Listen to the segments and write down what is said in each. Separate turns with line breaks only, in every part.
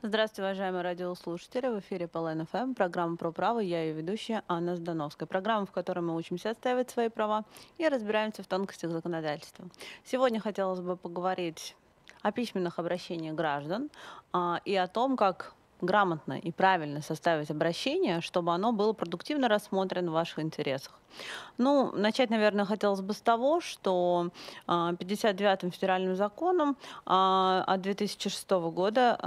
Здравствуйте, уважаемые радиослушатели. В эфире Полен ФМ, эм, программа про право. Я ее ведущая Анна Сдановская. Программа, в которой мы учимся отстаивать свои права и разбираемся в тонкостях законодательства. Сегодня хотелось бы поговорить о письменных обращениях граждан а, и о том, как грамотно и правильно составить обращение, чтобы оно было продуктивно рассмотрено в ваших интересах. Ну, начать, наверное, хотелось бы с того, что 59-м а, федеральным законом а, от 2006 года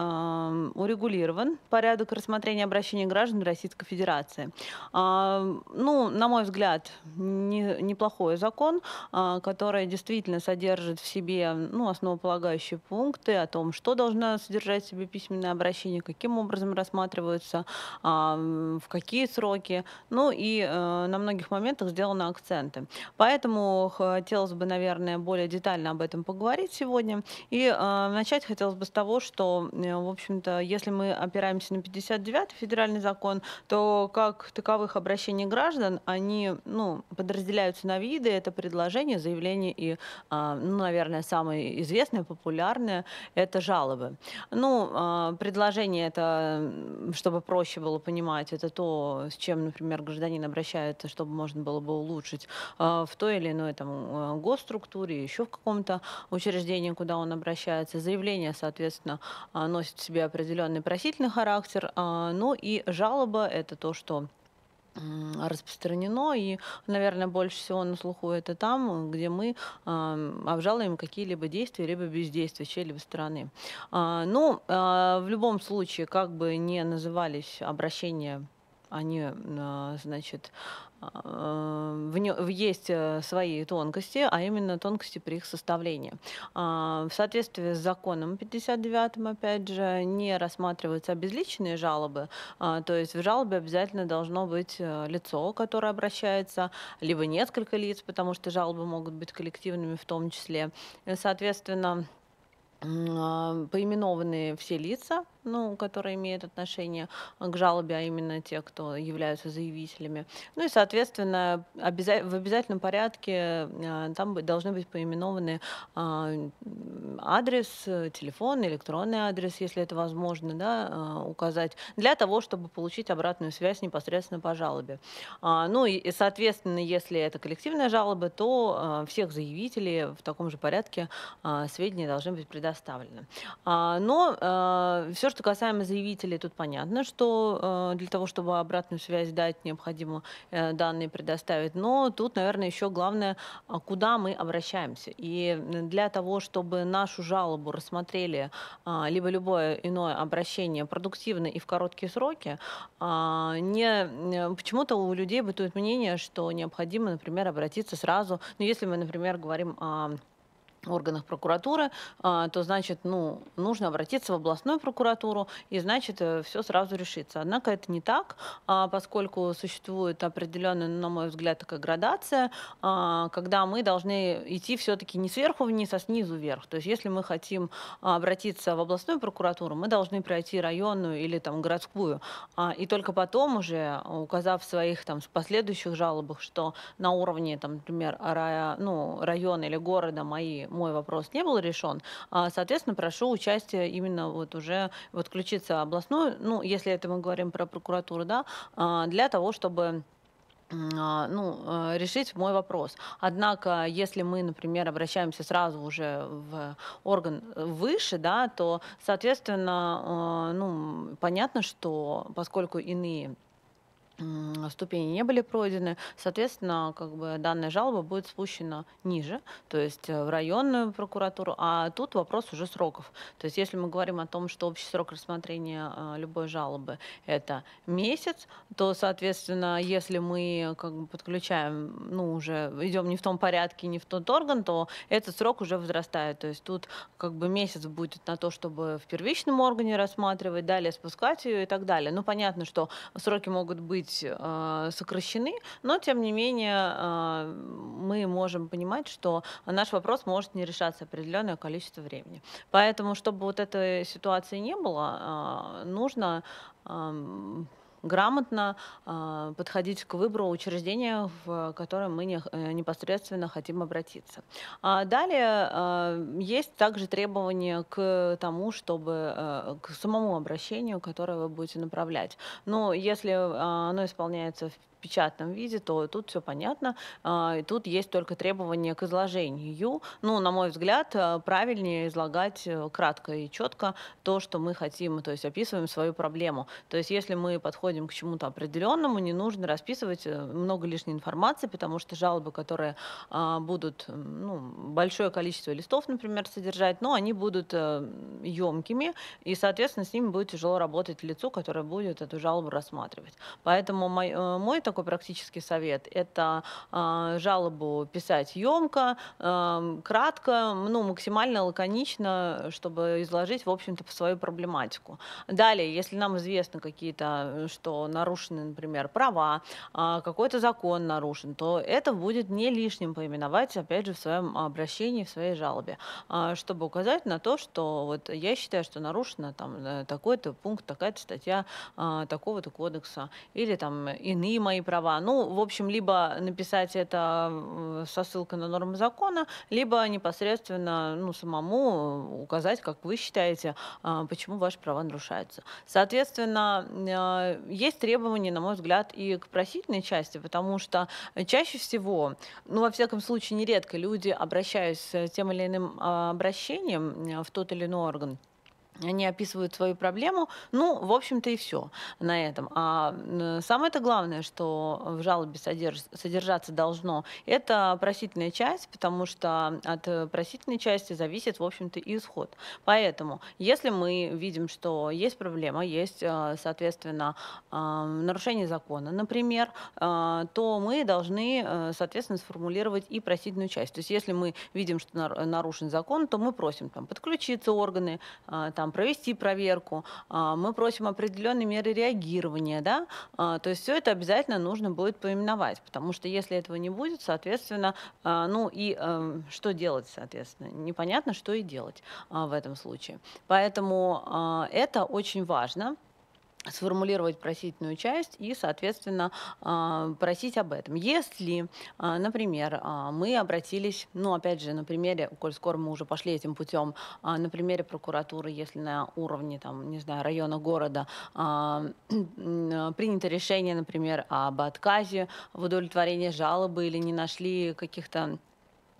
урегулирован порядок рассмотрения обращений граждан Российской Федерации. А, ну, на мой взгляд, неплохой закон, который действительно содержит в себе ну, основополагающие пункты о том, что должно содержать в себе письменное обращение, каким образом рассматриваются, в какие сроки. Ну и э, на многих моментах моментах сделаны акценты. Поэтому хотелось бы, наверное, более детально об этом поговорить сегодня. И э, начать хотелось бы с того, что, э, в общем-то, если мы опираемся на 59 федеральный закон, то как таковых обращений граждан, они ну, подразделяются на виды. Это предложение, заявление и, э, ну, наверное, самое известное, популярное – это жалобы. Ну, э, предложение – это, чтобы проще было понимать, это то, с чем, например, гражданин обращается, чтобы можно можно было бы улучшить а, в той или иной там, а, госструктуре, еще в каком-то учреждении, куда он обращается. Заявление, соответственно, а, носит в себе определенный просительный характер. Ну и жалоба – это то, что распространено, и, наверное, больше всего на слуху это там, где мы э, обжалуем какие-либо действия, либо бездействия чьей-либо стороны. Э, ну, э, в любом случае, как бы не назывались обращения они, а, значит, а, в не, есть э, свои тонкости, а именно тонкости при их составлении. А, в соответствии с законом 59, опять же, не рассматриваются обезличенные жалобы, то есть в жалобе обязательно должно быть э, лицо, которое обращается, либо несколько лиц, потому что жалобы могут быть коллективными в том числе. Соответственно, поименованные все лица, ну, которые имеют отношение э, к жалобе, а именно те, кто являются заявителями. Ну и, соответственно, обяза- в обязательном порядке э, там должны быть поименованы э, адрес, телефон, электронный адрес, если это возможно, да, указать, для того, чтобы получить обратную связь непосредственно по жалобе. А, ну и, соответственно, если это коллективная жалоба, то всех заявителей в таком же порядке сведения должны быть предоставлены. А, но все, что касаемо заявителей, тут понятно, что э, для того, чтобы обратную связь дать, необходимо э, данные предоставить. Но тут, наверное, еще главное, а куда мы обращаемся. И э, для того, чтобы нашу жалобу рассмотрели а, либо любое иное обращение продуктивно и в короткие сроки, а, не, почему-то у людей бытует мнение, что необходимо, например, обратиться сразу, ну, если мы, например, говорим о органах прокуратуры, а, то значит, ну, нужно обратиться в областную прокуратуру, и значит, э, все сразу решится. Однако это не так, а, поскольку существует определенная, на мой взгляд, такая градация, а, когда мы должны идти все-таки не сверху вниз, а снизу вверх. То есть если мы хотим обратиться в областную прокуратуру, мы должны пройти районную или там городскую, и только потом уже, указав в своих там последующих жалобах, что на уровне, там, например, рая, ну, района или города мои мой вопрос не был решен, а, соответственно, прошу участие именно вот уже вот включиться областную, ну, если это мы говорим про прокуратуру, да, а, для того, чтобы а, ну, э, решить мой вопрос. Однако, если мы, например, обращаемся сразу уже в орган выше, да, то, соответственно, э, ну, понятно, что поскольку иные ступени не были пройдены, соответственно, как бы данная жалоба будет спущена ниже, то есть э, в районную прокуратуру, а тут вопрос уже сроков. То есть если мы говорим о том, что общий срок рассмотрения э, любой жалобы – это месяц, то, соответственно, если мы как бы подключаем, ну, уже идем не в том порядке, не в тот орган, то этот срок уже возрастает. То есть тут как бы месяц будет на то, чтобы в первичном органе рассматривать, далее спускать ее и так далее. Ну, понятно, что сроки могут быть чуть э, а, сокращены, но тем не менее э, мы можем понимать, что наш вопрос может не решаться определенное количество времени. Поэтому, чтобы вот этой ситуации не было, э, нужно э, грамотно э, подходить к выбору учреждения, в которое мы не, э, непосредственно хотим обратиться. А далее э, есть также требования к тому, чтобы э, к самому обращению, которое вы будете направлять. Но если а, оно исполняется в печатном виде, то тут все понятно. И тут есть только требование к изложению. Ну, на мой взгляд, э, правильнее излагать э, кратко и четко то, что мы хотим, то есть описываем свою проблему. То есть если мы подходим подходим к чему-то определенному, не нужно расписывать э, много лишней информации, потому что жалобы, которые а, будут ну, большое количество листов, например, содержать, но они будут емкими, э, и, соответственно, с ними будет тяжело работать лицу, которое будет эту жалобу рассматривать. Поэтому мой, э, мой такой практический совет – это а, жалобу писать емко, эм, кратко, ну, максимально лаконично, чтобы изложить, в общем-то, свою проблематику. Далее, если нам известно какие-то что нарушены, например, права, а, какой-то закон нарушен, то это будет не лишним поименовать, опять же, в своем обращении, в своей жалобе, а, чтобы указать на то, что вот я считаю, что нарушена там э, такой-то пункт, такая-то статья а, такого-то кодекса или там иные мои права. Ну, в общем, либо написать это э, со ссылкой на нормы закона, либо непосредственно ну, самому указать, как вы считаете, почему ваши права нарушаются. Соответственно, есть требования, на мой взгляд, и к просительной части, потому что чаще всего, ну, во всяком случае, нередко люди, обращаются с тем или иным а, обращением э, в тот или иной орган, они описывают свою проблему. Ну, в общем-то, и все на этом. А самое-то главное, что в жалобе содержаться должно, это просительная часть, потому что от просительной части зависит, в общем-то, и исход. Поэтому, если мы видим, что есть проблема, есть, э, соответственно, э, нарушение закона, например, э, то мы должны, соответственно, сформулировать и просительную часть. То есть, если мы видим, что нарушен закон, то мы просим там подключиться органы, там провести проверку, а, мы просим определенные меры реагирования, да, а, то есть все это обязательно нужно будет поименовать, потому что если этого не будет, соответственно, а, ну и э, что делать, соответственно, непонятно, что и делать в этом случае. Поэтому это очень важно сформулировать просительную часть и, соответственно, а, просить об этом. Если, а, например, а, мы обратились, ну, опять же, на примере, коль скоро мы уже пошли этим путем, на примере прокуратуры, если на уровне, там, не знаю, района города принято решение, например, об отказе в удовлетворении жалобы или не нашли каких-то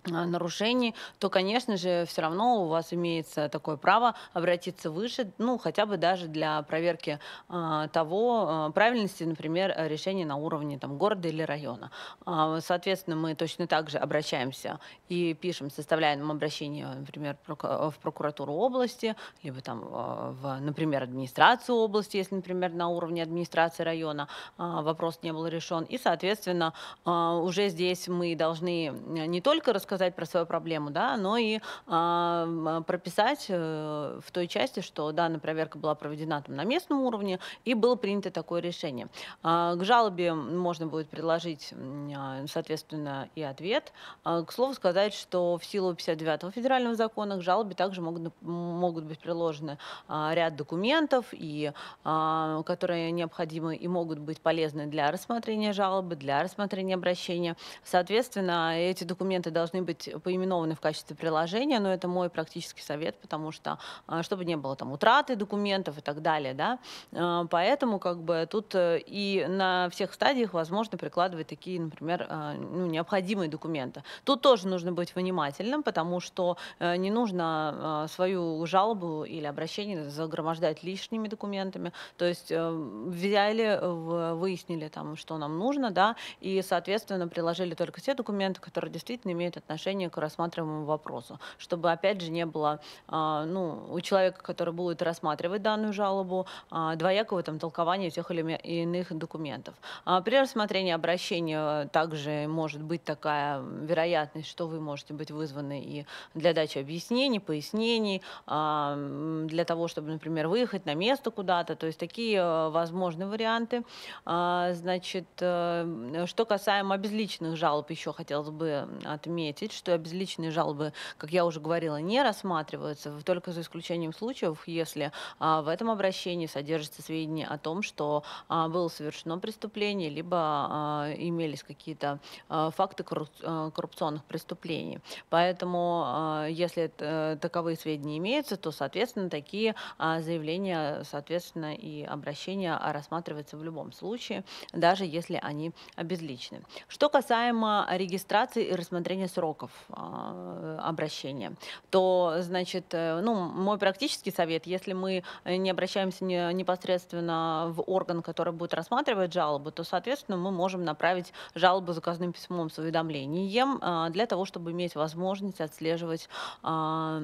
Э, нарушений, то, конечно же, все равно у вас имеется такое право обратиться выше, ну, хотя бы даже для проверки э, того, э, правильности, например, э, решения на уровне там, города или района. Э, соответственно, мы точно так же обращаемся и пишем, составляем обращение, например, в прокуратуру области, либо там, а, в, например, администрацию области, если, например, на уровне администрации района вопрос не был решен. И, соответственно, уже здесь мы должны не только рассказать, рассказать про свою проблему, да, но и э, прописать э, в той части, что данная проверка была проведена там, на местном уровне и было принято такое решение. Э, к жалобе можно будет предложить, э, соответственно, и ответ. Э, к слову сказать, что в силу 59-го федерального закона к жалобе также могут, могут быть приложены э, ряд документов, и, э, которые необходимы и могут быть полезны для рассмотрения жалобы, для рассмотрения обращения. Соответственно, эти документы должны быть поименованы в качестве приложения, но это мой практический совет, потому что а, чтобы не было там утраты документов и так далее, да, а, поэтому как бы тут э, и на всех стадиях возможно прикладывать такие, например, а, ну, необходимые документы. Тут тоже нужно быть внимательным, потому что э, не нужно свою жалобу или обращение загромождать лишними документами, то есть э, взяли, выяснили там, что нам нужно, да, и, соответственно, приложили только те документы, которые действительно имеют отношение отношение к рассматриваемому вопросу, чтобы, опять же, не было а, ну, у человека, который будет рассматривать данную жалобу, а, двоякого там толкования всех или иных документов. А, при рассмотрении обращения также может быть такая вероятность, что вы можете быть вызваны и для дачи объяснений, пояснений, для того, чтобы, например, выехать на место куда-то. То есть такие возможны варианты. Значит, э, что касаемо безличных жалоб, еще хотелось бы отметить, сообщить, что обезличенные жалобы, как я уже говорила, не рассматриваются, только за исключением случаев, если а, в этом обращении содержится сведения о том, что а, было совершено преступление, либо а, имелись какие-то а, факты а, коррупционных преступлений. Поэтому, а, если это, э, таковые сведения имеются, то, соответственно, такие а, заявления, соответственно, и обращения рассматриваются в любом случае, даже если они обезличены. Что касаемо регистрации и рассмотрения срока пороков а, обращения, то, значит, э, ну, мой практический совет, если мы не обращаемся непосредственно в орган, который будет рассматривать жалобу, то, соответственно, мы можем направить жалобу заказным письмом с уведомлением а, для того, чтобы иметь возможность отслеживать а,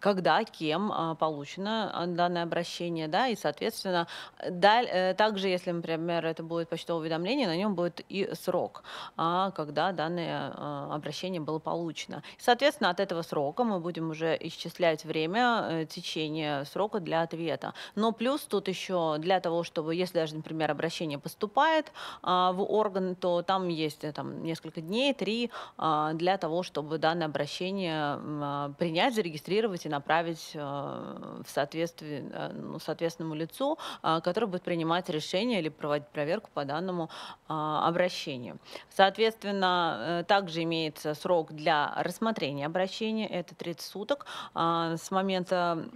когда, кем а, получено а, данное обращение, да, и, соответственно, э, также, если, например, это будет почтовое уведомление, на нем будет и срок, а, когда данное обращение было получено. соответственно, от этого срока мы будем уже исчислять время э, течения срока для ответа. Но плюс тут еще для того, чтобы, если даже, например, обращение поступает в орган, то там есть э, там, несколько дней, три, для того, чтобы данное обращение принять, зарегистрировать и направить э, в соответствии, э, ну, соответственному лицу, э, который будет принимать решение или проводить проверку по данному обращению. Соответственно, также имеется срок для рассмотрения обращения, это 30 суток с момента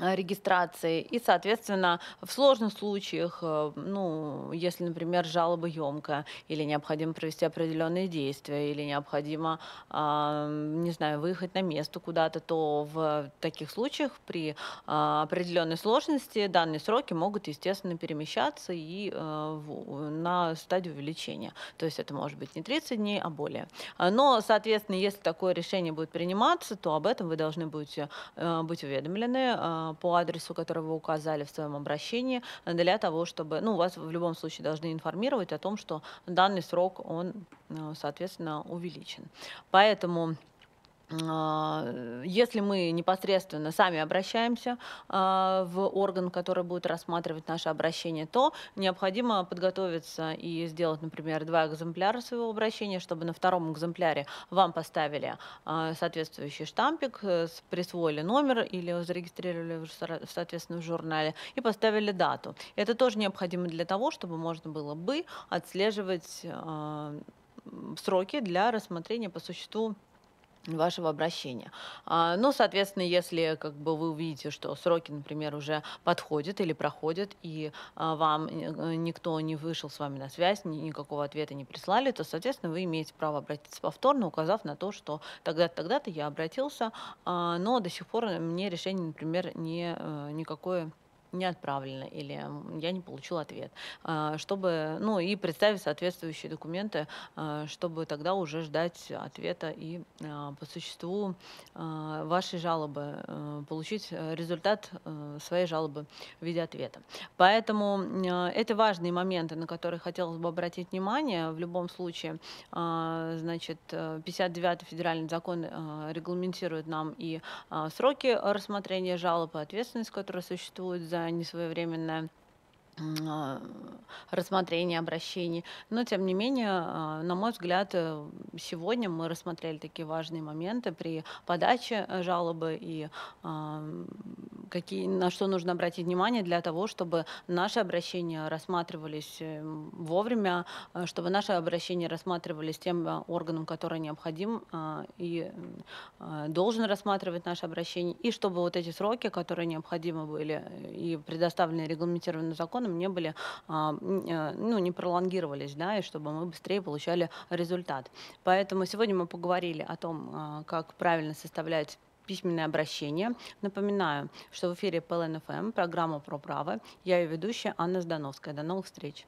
Э, регистрации. И, соответственно, в сложных случаях, э, ну, если, например, жалоба емкая, или необходимо провести определенные действия, или необходимо, не знаю, выехать на место куда-то, то в таких случаях при э, определенной сложности данные сроки могут, естественно, перемещаться и на стадию увеличения. То есть это может быть не 30 дней, а более. Но, соответственно, если такое решение будет приниматься, то об этом вы должны будете быть уведомлены а, по адресу, который вы указали в своем обращении, для того, чтобы, ну, вас в любом случае должны информировать о том, что данный срок, он, а, соответственно, увеличен. Поэтому а, если мы непосредственно сами обращаемся а, в орган, который будет рассматривать наше обращение, то необходимо подготовиться и сделать, например, два экземпляра своего обращения, чтобы на втором экземпляре вам поставили а, соответствующий штампик, э, присвоили номер или зарегистрировали в соответственном журнале и поставили дату. Это тоже необходимо для того, чтобы можно было бы отслеживать сроки для рассмотрения по существу вашего обращения. А, ну, соответственно, если как бы вы увидите, что сроки, например, уже подходят или проходят, и а, вам э, никто не вышел с вами на связь, ни, никакого ответа не прислали, то, соответственно, вы имеете право обратиться повторно, указав на то, что тогда-то, тогда-то я обратился, а, но до сих пор мне решение, например, не, э, никакое не отправлено или я не получил ответ, а, чтобы, ну и представить соответствующие документы, а, чтобы тогда уже ждать ответа и а, по существу вашей жалобы, э, получить э, результат э, своей жалобы в виде ответа. Поэтому это важные моменты, на которые хотелось бы обратить внимание. В любом случае, значит, 59 федеральный закон регламентирует нам и сроки рассмотрения жалобы, ответственность, которая существует за не несвоевременная а, рассмотрения обращений. Но, тем не менее, а, на мой взгляд, э, сегодня мы рассмотрели такие важные моменты при подаче э, жалобы и а, какие, на что нужно обратить внимание для того, чтобы наши обращения рассматривались э, вовремя, чтобы наши обращения рассматривались тем органом, который необходим и должен рассматривать наши обращения, и чтобы вот эти сроки, которые необходимы были и предоставлены регламентированным законом, образом не были, а, э, ну, не пролонгировались, да, и чтобы мы быстрее получали результат. Поэтому сегодня мы поговорили о том, а, как правильно составлять письменное обращение. Напоминаю, что в эфире ПЛНФМ, программа про право. Я ее ведущая Анна Ждановская. До новых встреч.